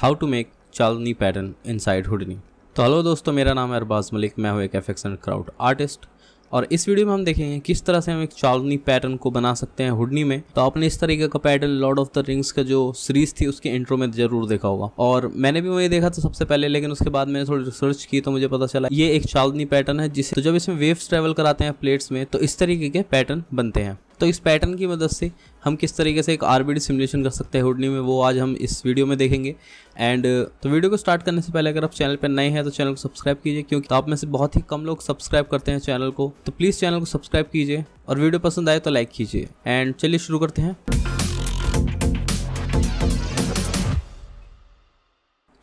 How to make चालनी pattern inside Houdini तो hello दोस्तों मेरा नाम है अरबाज मलिक मैं हूँ एक एंड क्राउड आर्टिस्ट और इस वीडियो में हम देखेंगे किस तरह से हम एक चालनी पैटर्न को बना सकते हैं हुडनी में तो आपने इस तरीके का pattern Lord of the Rings का जो सीरीज थी उसके इंट्रो में जरूर देखा होगा और मैंने भी वही देखा था सबसे पहले लेकिन उसके बाद मैंने थोड़ी रिसर्च की तो मुझे पता चला ये एक चालनी पैटर्न है जिसे तो जब इसमें वेव्स ट्रेवल कराते हैं प्लेट्स में तो इस तरीके के पैटर्न बनते हैं तो इस पैटर्न की मदद से हम किस तरीके से एक आर सिमुलेशन कर सकते हैं हुडनी में वो आज हम इस वीडियो में देखेंगे एंड तो वीडियो को स्टार्ट करने से पहले अगर आप चैनल पर नए हैं तो चैनल को सब्सक्राइब कीजिए क्योंकि आप में से बहुत ही कम लोग सब्सक्राइब करते हैं चैनल को तो प्लीज़ चैनल को सब्सक्राइब कीजिए और वीडियो पसंद आए तो लाइक कीजिए एंड चलिए शुरू करते हैं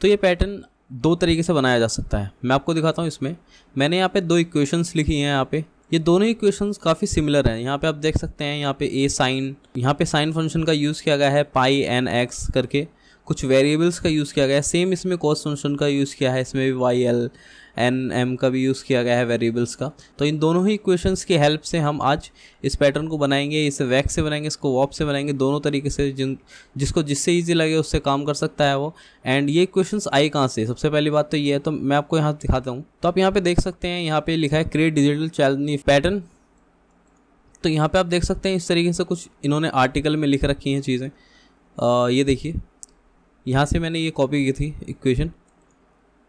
तो ये पैटर्न दो तरीके से बनाया जा सकता है मैं आपको दिखाता हूँ इसमें मैंने यहाँ पे दो इक्वेशंस लिखी हैं यहाँ पे ये दोनों ही क्वेश्चन काफ़ी सिमिलर हैं यहाँ पे आप देख सकते हैं यहाँ पे ए साइन यहाँ पे साइन फंक्शन का यूज़ किया गया है पाई एन एक्स करके कुछ वेरिएबल्स का यूज़ किया गया है सेम इसमें कॉस फंक्शन का यूज़ किया है इसमें भी वाई एल एन एम का भी यूज़ किया गया है वेरिएबल्स का तो इन दोनों ही क्वेश्चन की हेल्प से हम आज इस पैटर्न को बनाएंगे इसे वैक से बनाएंगे इसको वॉप से बनाएंगे दोनों तरीके से जिन जिसको जिससे ईजी लगे उससे काम कर सकता है वो एंड ये क्वेश्चन आए कहाँ से सबसे पहली बात तो ये है तो मैं आपको यहाँ दिखाता हूँ तो आप यहाँ पर देख सकते हैं यहाँ पर लिखा है क्रिएट डिजिटल चैलनी पैटर्न तो यहाँ पर आप देख सकते हैं इस तरीके से कुछ इन्होंने आर्टिकल में लिख रखी हैं चीज़ें ये देखिए यहाँ से मैंने ये कॉपी की थी equation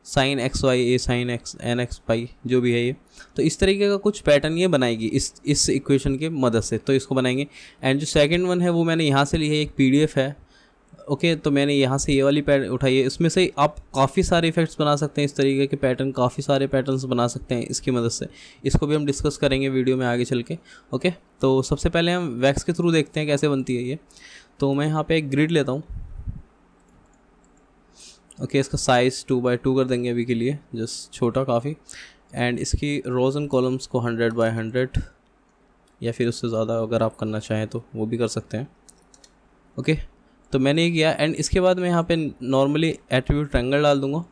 sine x y a sine x n x pi जो भी है ये तो इस तरीके का कुछ पैटर्न ये बनाएगी इस इस इक्वेशन के मदद से तो इसको बनाएंगे एंड जो सेकंड वन है वो मैंने यहाँ से ली है एक पीडीएफ है ओके okay, तो मैंने यहाँ से ये वाली पैटर्न उठाई है इसमें से आप काफ़ी सारे इफेक्ट्स बना सकते हैं इस तरीके के पैटर्न काफ़ी सारे पैटर्न बना सकते हैं इसकी मदद से इसको भी हम डिस्कस करेंगे वीडियो में आगे चल के ओके okay? तो सबसे पहले हम वैक्स के थ्रू देखते हैं कैसे बनती है ये तो मैं यहाँ पर एक ग्रिड लेता हूँ ओके okay, इसका साइज़ टू बाई टू कर देंगे अभी के लिए जस्ट छोटा काफ़ी एंड इसकी रोज़ एंड कॉलम्स को हंड्रेड बाई हंड्रेड या फिर उससे ज़्यादा अगर आप करना चाहें तो वो भी कर सकते हैं ओके okay, तो मैंने ये किया एंड इसके बाद मैं यहाँ पे नॉर्मली एट्रीब्यूट ट्रैंगल डाल दूँगा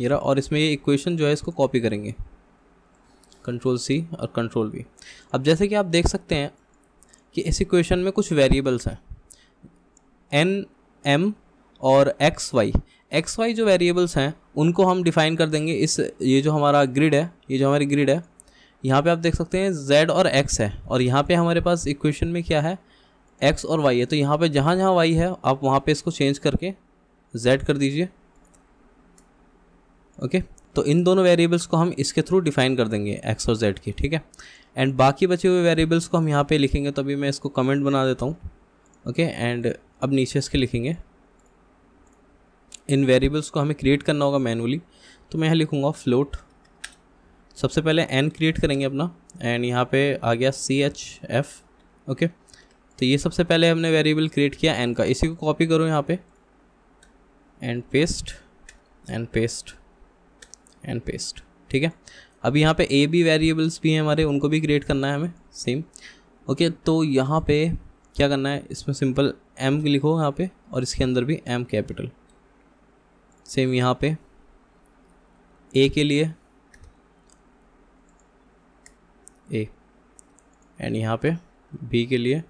ये रहा और इसमें ये इक्वेशन जो है इसको कॉपी करेंगे कंट्रोल सी और कंट्रोल वी अब जैसे कि आप देख सकते हैं कि इस इक्वेशन में कुछ वेरिएबल्स हैं एन एम और एक्स वाई एक्स वाई जो वेरिएबल्स हैं उनको हम डिफाइन कर देंगे इस ये जो हमारा ग्रिड है ये जो हमारी ग्रिड है यहाँ पे आप देख सकते हैं जेड और एक्स है और यहाँ पे हमारे पास इक्वेशन में क्या है एक्स और वाई है तो यहाँ पे जहाँ जहाँ वाई है आप वहाँ पे इसको चेंज करके जेड कर दीजिए ओके तो इन दोनों वेरिएबल्स को हम इसके थ्रू डिफाइन कर देंगे एक्स और जेड की ठीक है एंड बाकी बचे हुए वेरिएबल्स को हम यहाँ पे लिखेंगे तो अभी मैं इसको कमेंट बना देता हूँ ओके एंड अब नीचे इसके लिखेंगे इन वेरिएबल्स को हमें क्रिएट करना होगा मैनुअली तो मैं यहाँ लिखूँगा फ्लोट सबसे पहले एन क्रिएट करेंगे अपना एंड यहाँ पे आ गया सी एच एफ ओके तो ये सबसे पहले हमने वेरिएबल क्रिएट किया एन का इसी को कॉपी करो यहाँ पे and paste and paste and paste ठीक है अब यहाँ पे ए बी वेरिएबल्स भी हैं हमारे उनको भी क्रिएट करना है हमें सेम ओके तो यहाँ पे क्या करना है इसमें सिंपल एम लिखो यहाँ पे और इसके अंदर भी एम कैपिटल सेम यहाँ पे ए के लिए ए एंड यहाँ पे बी के लिए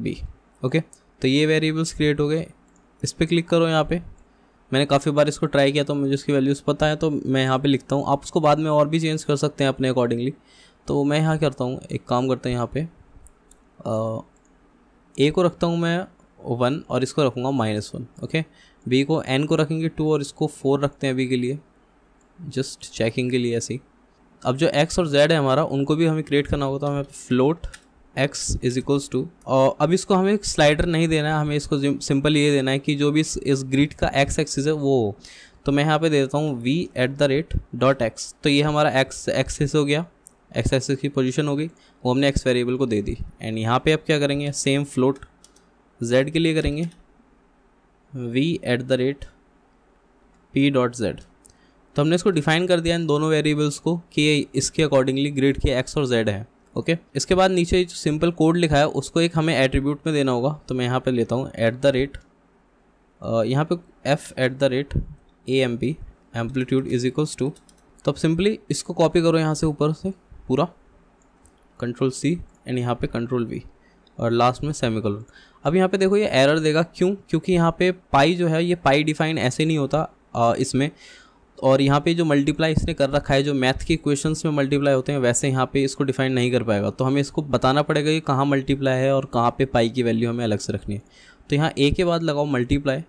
बी ओके तो ये वेरिएबल्स क्रिएट हो गए इस पर क्लिक करो यहाँ पे मैंने काफ़ी बार इसको ट्राई किया तो मुझे उसकी वैल्यूज़ पता है तो मैं यहाँ पे लिखता हूँ आप उसको बाद में और भी चेंज कर सकते हैं अपने अकॉर्डिंगली तो मैं यहाँ करता हूँ एक काम करता हूँ यहाँ पे ए को रखता हूँ मैं वन और इसको रखूँगा माइनस वन ओके बी को एन को रखेंगे टू और इसको फोर रखते हैं अभी के लिए जस्ट चेकिंग के लिए ऐसे ही अब जो एक्स और जेड है हमारा उनको भी हमें क्रिएट करना होगा तो हमें float x is equals to और अब इसको हमें स्लाइडर नहीं देना है हमें इसको सिंपल ये देना है कि जो भी इस, इस ग्रिड का एक्स एक्सिस है वो हो तो मैं यहाँ पे दे देता हूँ v at the rate dot x तो ये हमारा एक्स एक्सिस हो गया एक्स एक्सिस की पोजिशन हो गई वो हमने एक्स वेरिएबल को दे दी एंड यहाँ पे अब क्या करेंगे सेम फ्लोट जेड के लिए करेंगे v at the rate p dot z तो हमने इसको डिफाइन कर दिया इन दोनों वेरिएबल्स को कि इसके अकॉर्डिंगली ग्रेड के एक्स और जेड है ओके इसके बाद नीचे जो सिंपल कोड लिखा है उसको एक हमें एट्रीब्यूट में देना होगा तो मैं यहाँ पे लेता हूँ एट द रेट यहाँ पे f at the rate A M p amplitude is equals to तो अब सिंपली इसको कॉपी करो यहाँ से ऊपर से पूरा कंट्रोल सी एंड यहाँ पे कंट्रोल वी और लास्ट में सेमिकोलन अब यहाँ पे देखो ये एरर देगा क्यों क्योंकि यहाँ पे पाई जो है ये पाई डिफाइन ऐसे नहीं होता आ, इसमें और यहाँ पे जो मल्टीप्लाई इसने कर रखा है जो मैथ के क्वेश्चंस में मल्टीप्लाई होते हैं वैसे यहाँ पे इसको डिफाइन नहीं कर पाएगा तो हमें इसको बताना पड़ेगा कि कहाँ मल्टीप्लाई है और कहाँ पे पाई की वैल्यू हमें अलग से रखनी है तो यहाँ ए के बाद लगाओ मल्टीप्लाई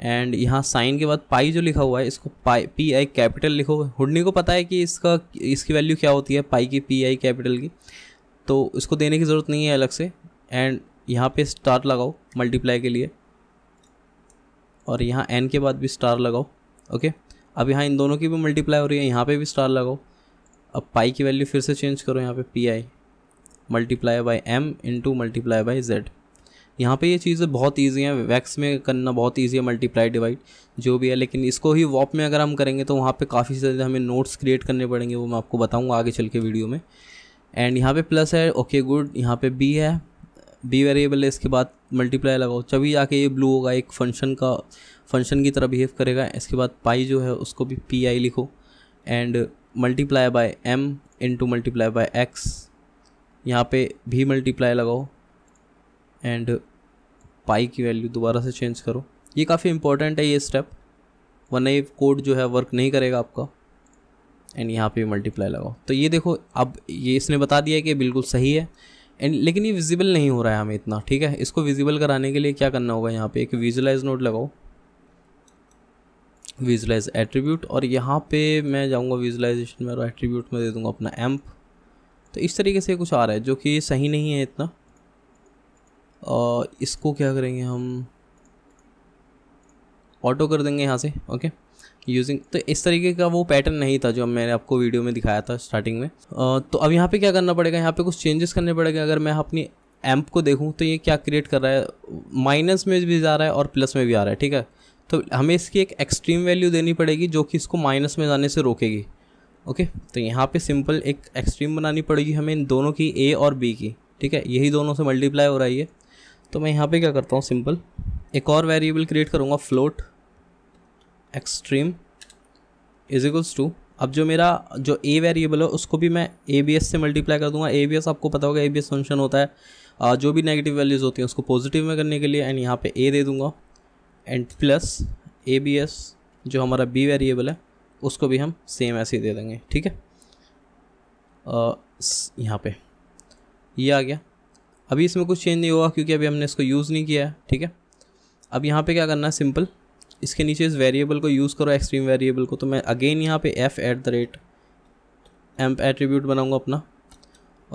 एंड यहाँ साइन के बाद पाई जो लिखा हुआ है इसको पाई पी आई कैपिटल लिखो हुडनी को पता है कि इसका इसकी वैल्यू क्या होती है पाई की पी आई कैपिटल की तो इसको देने की ज़रूरत नहीं है अलग से एंड यहाँ पे स्टार लगाओ मल्टीप्लाई के लिए और यहाँ एन के बाद भी स्टार लगाओ ओके अब यहाँ इन दोनों की भी मल्टीप्लाई हो रही है यहाँ पे भी स्टार लगाओ अब पाई की वैल्यू फिर से चेंज करो यहाँ पे p i multiply by m into multiply by z यहाँ पे ये चीज़ें बहुत ईजी हैं वैक्स में करना बहुत ईजी है मल्टीप्लाई डिवाइड जो भी है लेकिन इसको ही वॉप में अगर हम करेंगे तो वहाँ पे काफ़ी सारे हमें नोट्स क्रिएट करने पड़ेंगे वो मैं आपको बताऊँगा आगे चल के वीडियो में एंड यहाँ पे प्लस है ओके गुड यहाँ पे बी है बी वेरिएबल है इसके बाद मल्टीप्लाई लगाओ तभी जाके ये ब्लू होगा एक फंक्शन का फंक्शन की तरह बिहेव करेगा इसके बाद पाई जो है उसको भी पी आई लिखो and multiply by m into multiply by x यहाँ पे भी मल्टीप्लाई लगाओ एंड पाई की वैल्यू दोबारा से चेंज करो ये काफ़ी इंपॉर्टेंट है ये स्टेप वरना ये कोड जो है वर्क नहीं करेगा आपका एंड यहाँ पे मल्टीप्लाई लगाओ तो ये देखो अब ये इसने बता दिया कि बिल्कुल सही है एंड लेकिन ये विजिबल नहीं हो रहा है हमें इतना ठीक है इसको विजिबल कराने के लिए क्या करना होगा यहाँ पे एक विजुलाइज नोट लगाओ विजुलाइज एट्रीब्यूट और यहाँ पे मैं जाऊँगा विजुलाइजेशन में और एट्रीब्यूट में दे दूँगा अपना एम्प तो इस तरीके से कुछ आ रहा है जो कि सही नहीं है इतना और इसको क्या करेंगे हम ऑटो कर देंगे यहाँ से ओके यूजिंग तो इस तरीके का वो पैटर्न नहीं था जो मैंने आपको वीडियो में दिखाया था स्टार्टिंग में तो अब यहाँ पे क्या करना पड़ेगा यहाँ पे कुछ चेंजेस करने पड़ेगा अगर मैं अपनी एम्प को देखूँ तो ये क्या क्रिएट कर रहा है माइनस में भी जा रहा है और प्लस में भी आ रहा है ठीक है तो हमें इसकी एक एक्सट्रीम वैल्यू देनी पड़ेगी जो कि इसको माइनस में जाने से रोकेगी ओके तो यहाँ पे सिंपल एक एक्सट्रीम बनानी पड़ेगी हमें इन दोनों की ए और बी की ठीक है यही दोनों से मल्टीप्लाई हो रही है तो मैं यहाँ पे क्या करता हूँ सिंपल एक और वेरिएबल क्रिएट करूँगा float extreme is equals to अब जो मेरा जो ए वेरिएबल है उसको भी मैं ए बी एस से मल्टीप्लाई कर दूंगा ए बी एस आपको पता होगा ए बी एस फंक्शन होता है जो भी नेगेटिव वैल्यूज़ होती हैं उसको पॉजिटिव में करने के लिए एंड यहाँ पे ए दे दूंगा and plus a b s जो हमारा बी वेरिएबल है उसको भी हम सेम ऐसे ही दे देंगे ठीक है यहाँ पे ये आ गया अभी इसमें कुछ चेंज नहीं होगा क्योंकि अभी हमने इसको यूज़ नहीं किया है ठीक है अब यहाँ पे क्या करना है सिंपल इसके नीचे इस वेरिएबल को यूज़ करो एक्सट्रीम वेरिएबल को तो मैं अगेन यहाँ पे f at the rate amp attribute बनाऊँगा अपना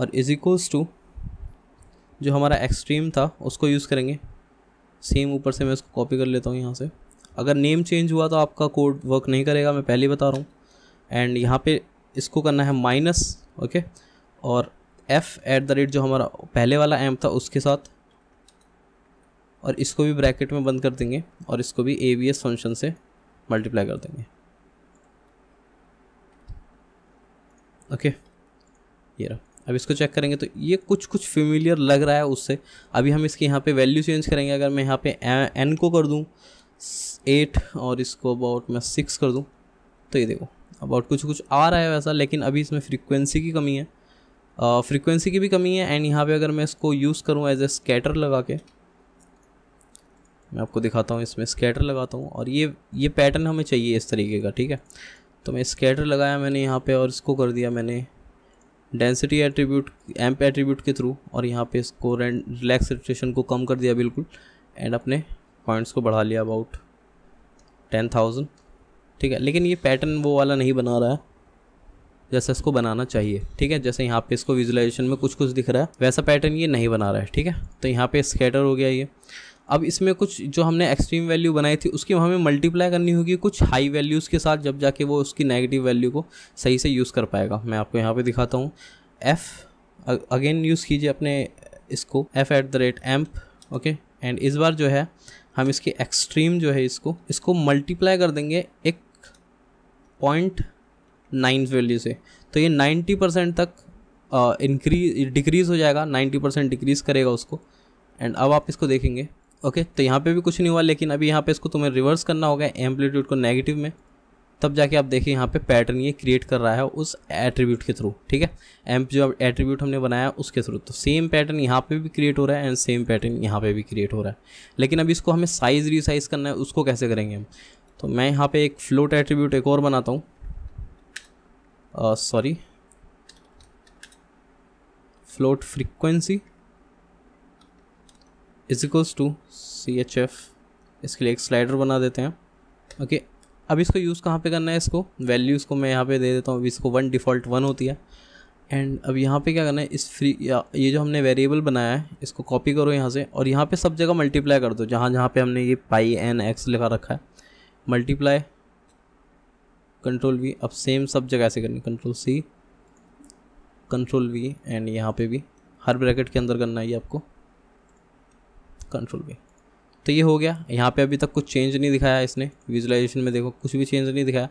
और इज इक्वल्स टू जो हमारा एक्सट्रीम था उसको यूज़ करेंगे सेम ऊपर से मैं उसको कॉपी कर लेता हूँ यहाँ से अगर नेम चेंज हुआ तो आपका कोड वर्क नहीं करेगा मैं पहले बता रहा हूँ एंड यहाँ पे इसको करना है माइनस ओके और एफ़ एट द रेट जो हमारा पहले वाला एम्प था उसके साथ और इसको भी ब्रैकेट में बंद कर देंगे और इसको भी ए एस फंक्शन से मल्टीप्लाई कर देंगे ओके okay. ये रहा अब इसको चेक करेंगे तो ये कुछ कुछ फेमिलियर लग रहा है उससे अभी हम इसके यहाँ पे वैल्यू चेंज करेंगे अगर मैं यहाँ पे एन को कर दूँ एट और इसको अबाउट मैं सिक्स कर दूँ तो ये देखो अबाउट कुछ कुछ आ रहा है वैसा लेकिन अभी इसमें फ्रीक्वेंसी की कमी है फ्रीक्वेंसी की भी कमी है एंड यहाँ पे अगर मैं इसको यूज़ करूँ एज ए स्कैटर लगा के मैं आपको दिखाता हूँ इसमें स्केटर लगाता हूँ और ये ये पैटर्न हमें चाहिए इस तरीके का ठीक है तो मैं स्केटर लगाया मैंने यहाँ पे और इसको कर दिया मैंने डेंसिटी एट्रीब्यूट एम्प एट्रीब्यूट के थ्रू और यहाँ पे इसको रिलैक्स को कम कर दिया बिल्कुल एंड अपने पॉइंट्स को बढ़ा लिया अबाउट टेन थाउजेंड ठीक है लेकिन ये पैटर्न वो वाला नहीं बना रहा है जैसे इसको बनाना चाहिए ठीक है जैसे यहाँ पे इसको विजुलाइजेशन में कुछ कुछ दिख रहा है वैसा पैटर्न ये नहीं बना रहा है ठीक है तो यहाँ पे स्केटर हो गया ये अब इसमें कुछ जो हमने एक्सट्रीम वैल्यू बनाई थी उसकी हमें मल्टीप्लाई करनी होगी कुछ हाई वैल्यूज़ के साथ जब जाके वो उसकी नेगेटिव वैल्यू को सही से यूज़ कर पाएगा मैं आपको यहाँ पे दिखाता हूँ एफ़ अगेन यूज़ कीजिए अपने इसको f at the rate amp okay and इस बार जो है हम इसके एक्सट्रीम जो है इसको इसको मल्टीप्लाई कर देंगे एक पॉइंट नाइन वैल्यू से तो ये नाइन्टी परसेंट तक इंक्रीज डिक्रीज़ हो जाएगा नाइन्टी परसेंट डिक्रीज़ करेगा उसको एंड अब आप इसको देखेंगे ओके तो यहाँ पे भी कुछ नहीं हुआ लेकिन अभी यहाँ पे इसको तुम्हें रिवर्स करना होगा एम्पलीट्यूड को नेगेटिव में तब जाके आप देखिए यहाँ पे पैटर्न ये क्रिएट कर रहा है उस एट्रीब्यूट के थ्रू ठीक है एम्प जो एट्रीब्यूट हमने बनाया उसके थ्रू तो सेम पैटर्न यहाँ पे भी क्रिएट हो रहा है एंड सेम पैटर्न यहाँ पे भी क्रिएट हो रहा है लेकिन अभी इसको हमें साइज़ रिसाइज़ करना है उसको कैसे करेंगे हम तो मैं यहाँ पे एक फ्लोट एट्रीब्यूट एक और बनाता हूँ sorry float frequency is equals to C H F इसके लिए एक स्लाइडर बना देते हैं ओके अब इसको यूज़ कहाँ पे करना है इसको वैल्यूज़ को मैं यहाँ पे दे देता हूँ अभी इसको वन डिफ़ॉल्ट वन होती है एंड अब यहाँ पे क्या करना है इस फ्री ये जो हमने वेरिएबल बनाया है इसको कॉपी करो यहाँ से और यहाँ पे सब जगह मल्टीप्लाई कर दो जहाँ जहाँ पे हमने ये पाई एन एक्स लिखा रखा है मल्टीप्लाई कंट्रोल वी अब सेम सब जगह ऐसे करनी control C control V and यहाँ पे भी हर ब्रैकेट के अंदर करना है ये आपको कंट्रोल भी तो ये हो गया यहाँ पे अभी तक कुछ चेंज नहीं दिखाया इसने विजुलाइजेशन में देखो कुछ भी चेंज नहीं दिखाया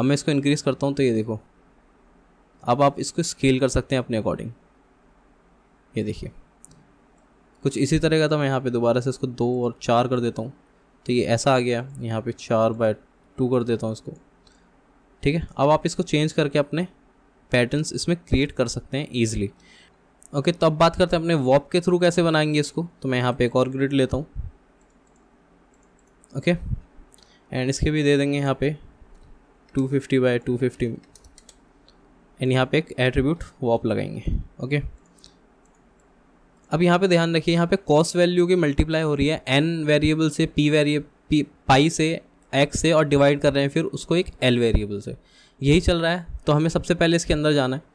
अब मैं इसको इंक्रीज़ करता हूँ तो ये देखो अब आप इसको स्केल कर सकते हैं अपने अकॉर्डिंग ये देखिए कुछ इसी तरह का था मैं यहाँ पे दोबारा से इसको दो और चार कर देता हूँ तो ये ऐसा आ गया यहाँ पे चार बाय टू कर देता हूँ इसको ठीक है अब आप इसको चेंज करके अपने पैटर्न्स इसमें क्रिएट कर सकते हैं ईजिली ओके तो अब बात करते हैं अपने वॉप के थ्रू कैसे बनाएंगे इसको तो मैं यहाँ पे एक और ग्रिड लेता हूँ ओके एंड इसके भी दे देंगे यहाँ पे 250 fifty by two fifty and यहाँ पे एक एट्रीब्यूट वॉप लगाएंगे ओके अब यहाँ पे ध्यान रखिए यहाँ पे कॉस्ट वैल्यू की मल्टीप्लाई हो रही है एन वेरिएबल से पी वेरिए पाई से एक्स से और डिवाइड कर रहे हैं फिर उसको एक एल वेरिएबल से यही चल रहा है तो हमें सबसे पहले इसके अंदर जाना है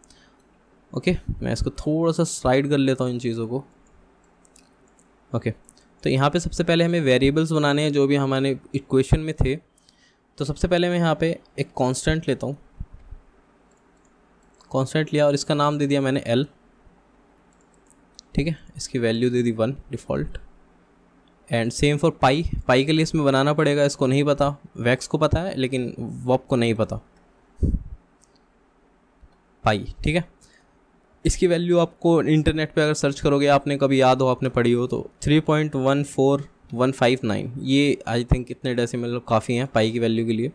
ओके मैं इसको थोड़ा सा स्लाइड कर लेता हूँ इन चीज़ों को ओके तो यहाँ पे सबसे पहले हमें वेरिएबल्स बनाने हैं जो भी हमारे इक्वेशन में थे तो सबसे पहले मैं यहाँ पे एक कांस्टेंट लेता हूँ कांस्टेंट लिया और इसका नाम दे दिया मैंने एल ठीक है इसकी वैल्यू दे दी one default and same for pi pi के लिए इसमें बनाना पड़ेगा इसको नहीं पता वैक्स को पता है लेकिन वॉप को नहीं पता पाई ठीक है इसकी वैल्यू आपको इंटरनेट पे अगर सर्च करोगे आपने कभी याद हो आपने पढ़ी हो तो three point one four one five nine ये आई थिंक इतने डेसिमल मतलब काफ़ी हैं पाई की वैल्यू के लिए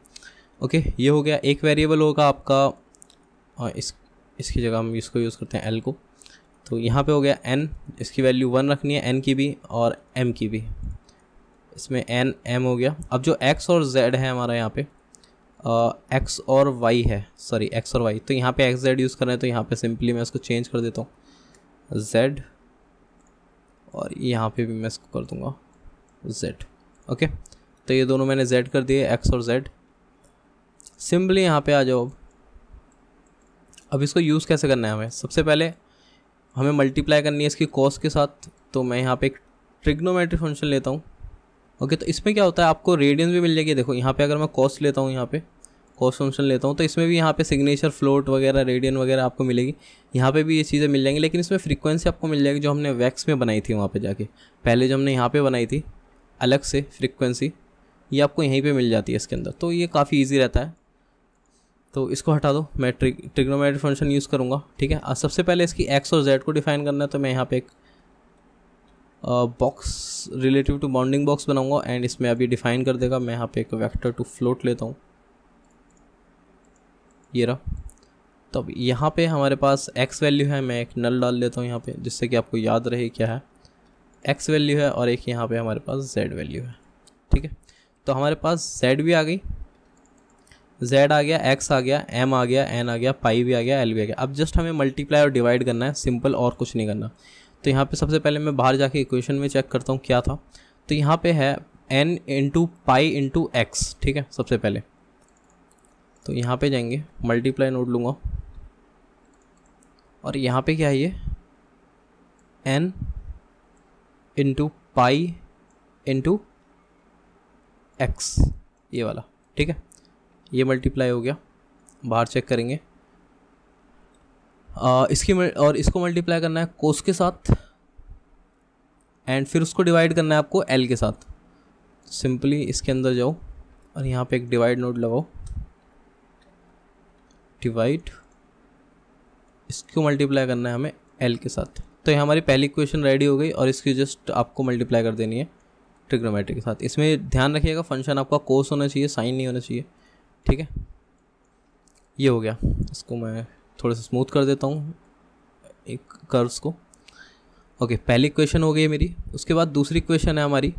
ओके ये हो गया एक वेरिएबल होगा आपका और इस इसकी जगह हम इसको यूज़ करते हैं एल को तो यहाँ पे हो गया एन इसकी वैल्यू वन रखनी है एन की भी और एम की भी इसमें एन एम हो गया अब जो एक्स और जेड है हमारा यहाँ पर एक्स uh, और वाई है सॉरी एक्स और वाई तो यहाँ पे एक्स जेड यूज़ कर रहे हैं तो यहाँ पे सिंपली मैं इसको चेंज कर देता हूँ जेड और यहाँ पे भी मैं इसको कर दूँगा जेड ओके तो ये दोनों मैंने जेड कर दिए एक्स और जेड सिंपली यहाँ पे आ जाओ अब अब इसको यूज़ कैसे करना है हमें सबसे पहले हमें मल्टीप्लाई करनी है इसकी कॉस्ट के साथ तो मैं यहाँ पे एक ट्रिग्नोमेट्री फंक्शन लेता हूँ ओके okay, तो इसमें क्या होता है आपको रेडियंस भी मिल जाएगी देखो यहाँ पे अगर मैं कॉस्ट लेता हूँ यहाँ पे कॉस्ट फंक्शन लेता हूँ तो इसमें भी यहाँ पे सिग्नेचर फ्लोट वगैरह रेडियन वगैरह आपको मिलेगी यहाँ पे भी ये चीज़ें मिल जाएंगी लेकिन इसमें फ्रीक्वेंसी आपको मिल जाएगी जो हमने वैक्स में बनाई थी वहाँ पे जाके पहले जो हमने यहाँ पे बनाई थी अलग से फ्रीक्वेंसी ये आपको यहीं पर मिल जाती है इसके अंदर तो ये काफ़ी ईजी रहता है तो इसको हटा दो मैं ट्रिक ट्रिग्नोमेट्रिक फंक्शन यूज़ करूँगा ठीक है सबसे पहले इसकी एक्स और जेड को डिफाइन करना है तो मैं यहाँ पर एक box relative to bounding box बनाऊँगा एंड इसमें अभी डिफाइन कर देगा मैं यहाँ पे एक वैक्टर टू फ्लोट लेता हूँ ये रहा तो अब यहाँ पे हमारे पास एक्स वैल्यू है मैं एक नल डाल देता हूँ यहाँ पे जिससे कि आपको याद रहे क्या है एक्स वैल्यू है और एक यहाँ पे हमारे पास जेड वैल्यू है ठीक है तो हमारे पास जेड भी आ गई जेड आ गया एक्स आ गया एम आ गया एन आ गया पाई भी आ गया एल भी आ गया अब जस्ट हमें मल्टीप्लाई और डिवाइड करना है सिंपल और कुछ नहीं करना तो यहाँ पे सबसे पहले मैं बाहर जाके इक्वेशन में चेक करता हूँ क्या था तो यहाँ पे है N into pi into X ठीक है सबसे पहले तो यहाँ पे जाएंगे मल्टीप्लाई नोट लूँगा और यहाँ पे क्या है ये N into pi into X ये वाला ठीक है ये मल्टीप्लाई हो गया बाहर चेक करेंगे आ, इसकी और इसको मल्टीप्लाई करना है कोस के साथ एंड फिर उसको डिवाइड करना है आपको एल के साथ सिंपली इसके अंदर जाओ और यहाँ पे एक डिवाइड नोट लगाओ डिवाइड इसको मल्टीप्लाई करना है हमें एल के साथ तो ये हमारी पहली क्वेश्चन रेडी हो गई और इसकी जस्ट आपको मल्टीप्लाई कर देनी है ट्रिग्नोमेट्री के साथ इसमें ध्यान रखिएगा फंक्शन आपका कोर्स होना चाहिए साइन नहीं होना चाहिए ठीक है ये हो गया इसको मैं थोड़ा सा स्मूथ कर देता हूँ एक कर्व्स को ओके पहली क्वेश्चन हो गई मेरी उसके बाद दूसरी क्वेश्चन है हमारी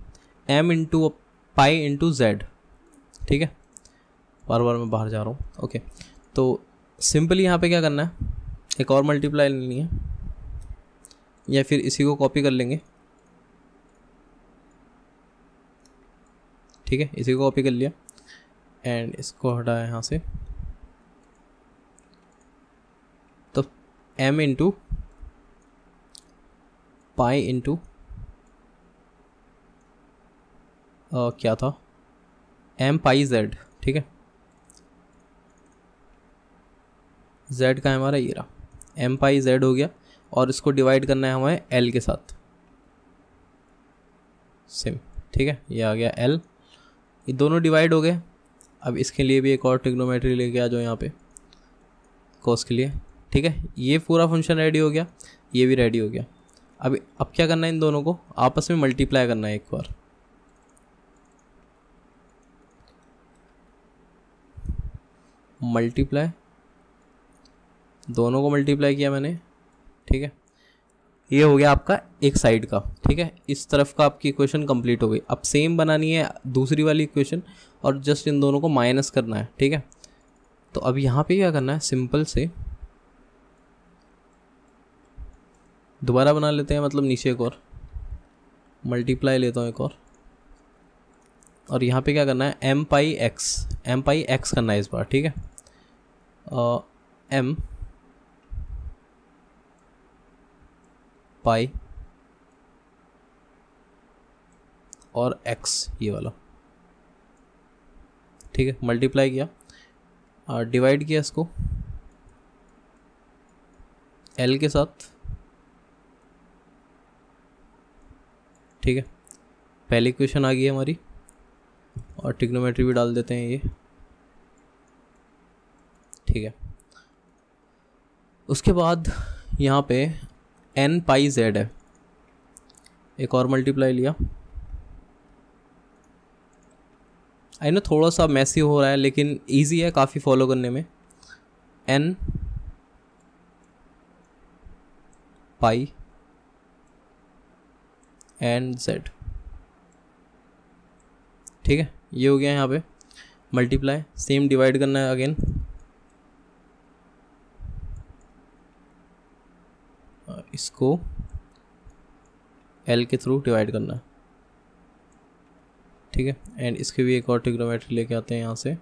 M into pi into Z ठीक है बार बार मैं बाहर जा रहा हूँ ओके तो सिंपली यहाँ पे क्या करना है एक और मल्टीप्लाई लेनी है या फिर इसी को कॉपी कर लेंगे ठीक है इसी को कॉपी कर लिया एंड इसको हटाया यहाँ से तो m इंटू पाई इंटू क्या था एम पाई जेड ठीक है z का है हमारा ये रहा एम पाई जेड हो गया और इसको डिवाइड करना है हमें एल के साथ सिम ठीक है ये आ गया एल ये दोनों डिवाइड हो गए अब इसके लिए भी एक और ट्रिग्नोमेट्री लेके आ जाओ यहाँ पे कोस के लिए ठीक है ये पूरा फंक्शन रेडी हो गया ये भी रेडी हो गया अब अब क्या करना है इन दोनों को आपस में मल्टीप्लाई करना है एक बार मल्टीप्लाई दोनों को मल्टीप्लाई किया मैंने ठीक है ये हो गया आपका एक साइड का ठीक है इस तरफ का आपकी इक्वेशन कंप्लीट हो गई अब सेम बनानी है दूसरी वाली इक्वेशन और जस्ट इन दोनों को माइनस करना है ठीक है तो अब यहाँ पे क्या करना है सिंपल से दोबारा बना लेते हैं मतलब नीचे एक और मल्टीप्लाई लेता हूँ एक और और यहाँ पे क्या करना है M pi X M pi X करना है इस बार ठीक है एम uh, पाई और एक्स ये वाला ठीक है मल्टीप्लाई किया और डिवाइड किया इसको एल के साथ ठीक है पहली क्वेश्चन आ गई हमारी और टिक्नोमेट्री भी डाल देते हैं ये ठीक है उसके बाद यहाँ पे एन पाई जेड है एक और मल्टीप्लाई लिया आई नो थोड़ा सा मैसी हो रहा है लेकिन इजी है काफ़ी फॉलो करने में एन पाई एंड जेड ठीक है ये हो गया यहाँ पे मल्टीप्लाई सेम डिवाइड करना है अगेन इसको एल के थ्रू डिवाइड करना है ठीक है एंड इसके भी एक और टिग्नोमेट्री लेके आते हैं यहाँ से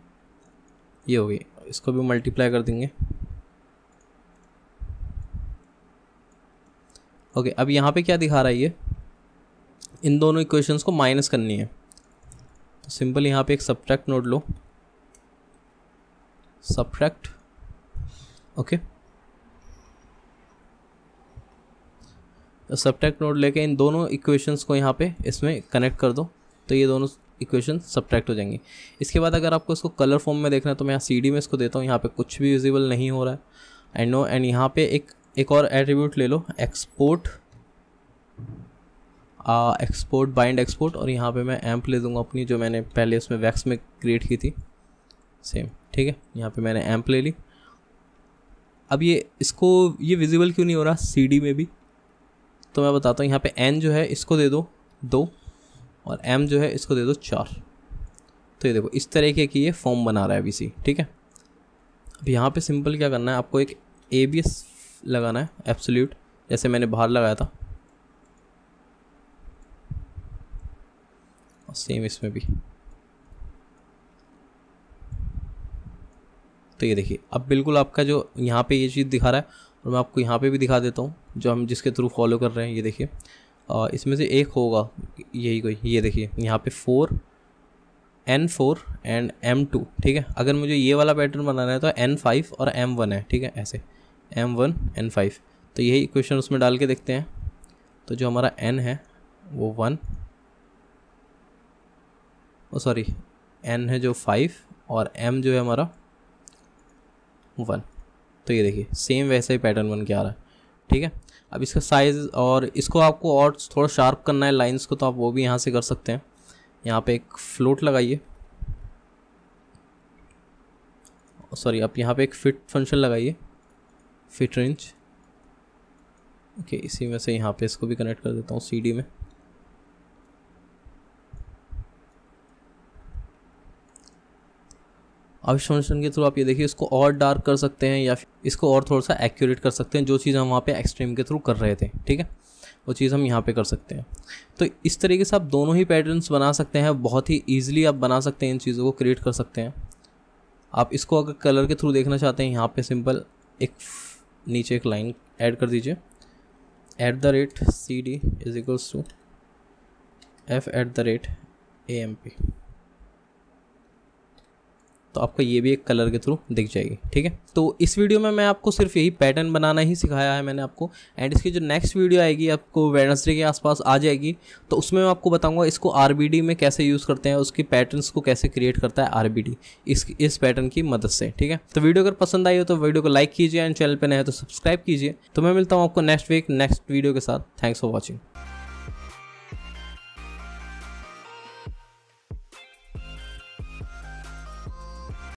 ये हो गई इसको भी मल्टीप्लाई कर देंगे ओके अब यहाँ पे क्या दिखा रहा है ये इन दोनों इक्वेशंस को माइनस करनी है तो सिंपल यहाँ पे एक सब्ट्रैक्ट नोट लो subtract okay okay. Subtract node लेके इन दोनों इक्वेशंस को यहाँ पे इसमें कनेक्ट कर दो तो ये दोनों इक्वेशन सब्ट्रैक्ट हो जाएंगी इसके बाद अगर आपको इसको कलर फॉर्म में देखना है तो मैं यहाँ सी में इसको देता हूँ यहाँ पर कुछ भी विजिबल नहीं हो रहा है एंड नो एंड यहाँ पे एक एक और एट्रीब्यूट ले लो एक्सपोर्ट एक्सपोर्ट बाइंड एक्सपोर्ट और यहाँ पे मैं एम्प ले दूंगा अपनी जो मैंने पहले उसमें वैक्स में क्रिएट की थी सेम ठीक है यहाँ पे मैंने एम्प ले ली अब ये इसको ये विजिबल क्यों नहीं हो रहा सीडी में भी तो मैं बताता हूँ यहाँ पे एन जो है इसको दे दो दो और एम जो है इसको दे दो चार तो ये देखो इस तरीके की ये फॉर्म बना रहा है बी ठीक है अब यहाँ पे सिंपल क्या करना है आपको एक ए बी एस लगाना है एब्सोल्यूट जैसे मैंने बाहर लगाया था और सेम इसमें भी तो ये देखिए अब बिल्कुल आपका जो यहाँ पे ये चीज़ दिखा रहा है और मैं आपको यहाँ पे भी दिखा देता हूँ जो हम जिसके थ्रू फॉलो कर रहे हैं ये देखिए इसमें से एक होगा यही कोई ये देखिए यहाँ पे four N four and M two ठीक है अगर मुझे ये वाला पैटर्न बनाना है तो एन फाइव और एम वन है ठीक है ऐसे एम वन एन फाइव तो यही इक्वेशन उसमें डाल के देखते हैं तो जो हमारा एन है वो वन ओ सॉरी एन है जो फाइव और एम जो है हमारा वन तो ये देखिए सेम वैसे ही पैटर्न बन के आ रहा है ठीक है अब इसका साइज़ और इसको आपको और थोड़ा शार्प करना है लाइंस को तो आप वो भी यहाँ से कर सकते हैं यहाँ पे एक फ्लोट लगाइए सॉरी आप यहाँ पे एक फिट फंक्शन लगाइए फिट रेंज ओके इसी में से यहाँ पे इसको भी कनेक्ट कर देता हूँ सीडी में अब सोल्यूशन के थ्रू आप ये देखिए इसको और डार्क कर सकते हैं या इसको और थोड़ा सा एक्यूरेट कर सकते हैं जो चीज़ हम वहाँ पे एक्सट्रीम के थ्रू कर रहे थे ठीक है वो चीज़ हम यहाँ पे कर सकते हैं तो इस तरीके से आप दोनों ही पैटर्न्स बना सकते हैं बहुत ही ईजिली आप बना सकते हैं इन चीज़ों को क्रिएट कर सकते हैं आप इसको अगर कलर के थ्रू देखना चाहते हैं यहाँ पर सिंपल एक नीचे एक लाइन ऐड कर दीजिए at the rate C D is equals to F at the rate A M P तो आपको ये भी एक कलर के थ्रू दिख जाएगी ठीक है तो इस वीडियो में मैं आपको सिर्फ यही पैटर्न बनाना ही सिखाया है मैंने आपको एंड इसकी जो नेक्स्ट वीडियो आएगी आपको वेडनसडे के आसपास आ जाएगी तो उसमें मैं आपको बताऊँगा इसको आर में कैसे यूज़ करते हैं उसकी पैटर्न को कैसे क्रिएट करता है आर इस इस पैटर्न की मदद से ठीक है तो वीडियो अगर पसंद आई हो तो वीडियो को लाइक कीजिए एंड चैनल पर नए तो सब्सक्राइब कीजिए तो मैं मिलता हूँ आपको नेक्स्ट वीक नेक्स्ट वीडियो के साथ थैंक्स फॉर वॉचिंग